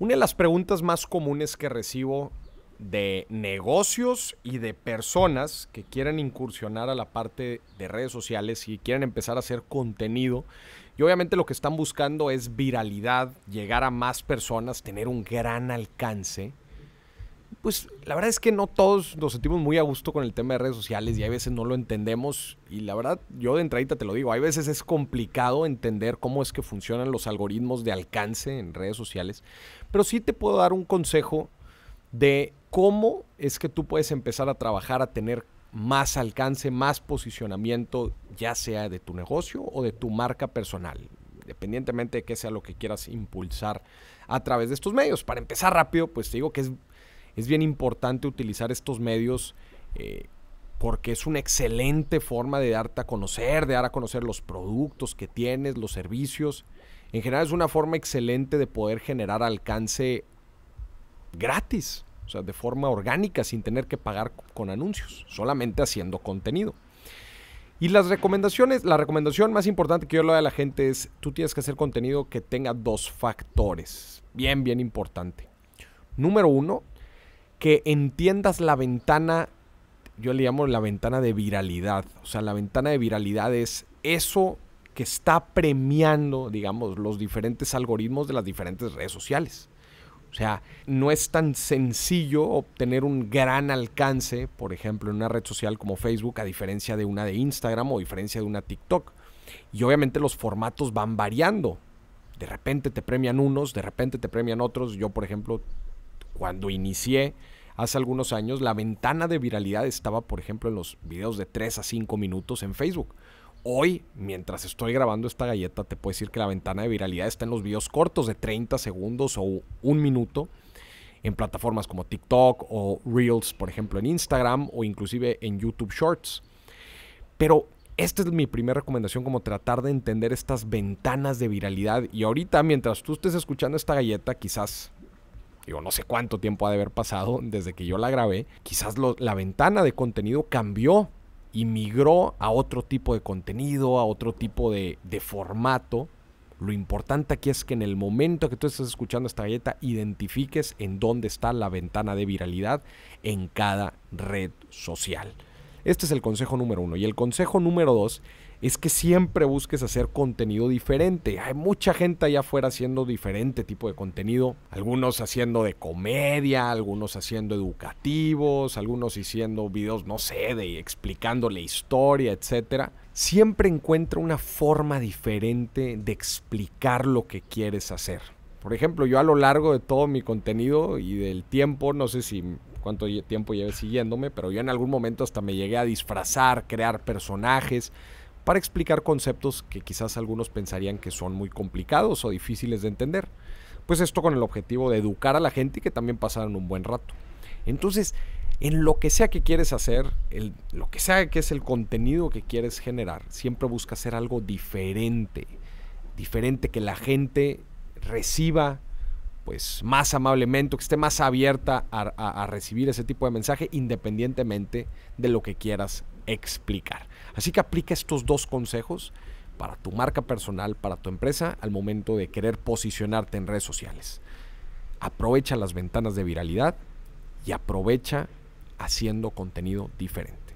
Una de las preguntas más comunes que recibo de negocios y de personas que quieren incursionar a la parte de redes sociales y quieren empezar a hacer contenido. Y obviamente lo que están buscando es viralidad, llegar a más personas, tener un gran alcance pues la verdad es que no todos nos sentimos muy a gusto con el tema de redes sociales y a veces no lo entendemos y la verdad yo de entradita te lo digo, hay veces es complicado entender cómo es que funcionan los algoritmos de alcance en redes sociales, pero sí te puedo dar un consejo de cómo es que tú puedes empezar a trabajar a tener más alcance, más posicionamiento, ya sea de tu negocio o de tu marca personal, independientemente de qué sea lo que quieras impulsar a través de estos medios. Para empezar rápido, pues te digo que es es bien importante utilizar estos medios eh, porque es una excelente forma de darte a conocer, de dar a conocer los productos que tienes, los servicios. En general es una forma excelente de poder generar alcance gratis, o sea, de forma orgánica, sin tener que pagar con anuncios, solamente haciendo contenido. Y las recomendaciones, la recomendación más importante que yo le doy a la gente es, tú tienes que hacer contenido que tenga dos factores, bien, bien importante. Número uno, que entiendas la ventana, yo le llamo la ventana de viralidad. O sea, la ventana de viralidad es eso que está premiando, digamos, los diferentes algoritmos de las diferentes redes sociales. O sea, no es tan sencillo obtener un gran alcance, por ejemplo, en una red social como Facebook, a diferencia de una de Instagram o a diferencia de una TikTok. Y obviamente los formatos van variando. De repente te premian unos, de repente te premian otros. Yo, por ejemplo, cuando inicié hace algunos años, la ventana de viralidad estaba, por ejemplo, en los videos de 3 a 5 minutos en Facebook. Hoy, mientras estoy grabando esta galleta, te puedo decir que la ventana de viralidad está en los videos cortos de 30 segundos o un minuto en plataformas como TikTok o Reels, por ejemplo, en Instagram o inclusive en YouTube Shorts. Pero esta es mi primera recomendación, como tratar de entender estas ventanas de viralidad. Y ahorita, mientras tú estés escuchando esta galleta, quizás Digo, no sé cuánto tiempo ha de haber pasado desde que yo la grabé. Quizás la ventana de contenido cambió y migró a otro tipo de contenido, a otro tipo de, de formato. Lo importante aquí es que en el momento que tú estás escuchando esta galleta, identifiques en dónde está la ventana de viralidad en cada red social. Este es el consejo número uno. Y el consejo número dos es que siempre busques hacer contenido diferente. Hay mucha gente allá afuera haciendo diferente tipo de contenido. Algunos haciendo de comedia, algunos haciendo educativos, algunos haciendo videos, no sé, de explicándole historia, etc. Siempre encuentra una forma diferente de explicar lo que quieres hacer. Por ejemplo, yo a lo largo de todo mi contenido y del tiempo, no sé si cuánto tiempo lleve siguiéndome, pero yo en algún momento hasta me llegué a disfrazar, crear personajes, para explicar conceptos que quizás algunos pensarían que son muy complicados o difíciles de entender. Pues esto con el objetivo de educar a la gente y que también pasaran un buen rato. Entonces, en lo que sea que quieres hacer, lo que sea que es el contenido que quieres generar, siempre busca hacer algo diferente. Diferente que la gente reciba pues más amablemente, que esté más abierta a, a recibir ese tipo de mensaje independientemente de lo que quieras explicar. Así que aplica estos dos consejos para tu marca personal, para tu empresa, al momento de querer posicionarte en redes sociales. Aprovecha las ventanas de viralidad y aprovecha haciendo contenido diferente.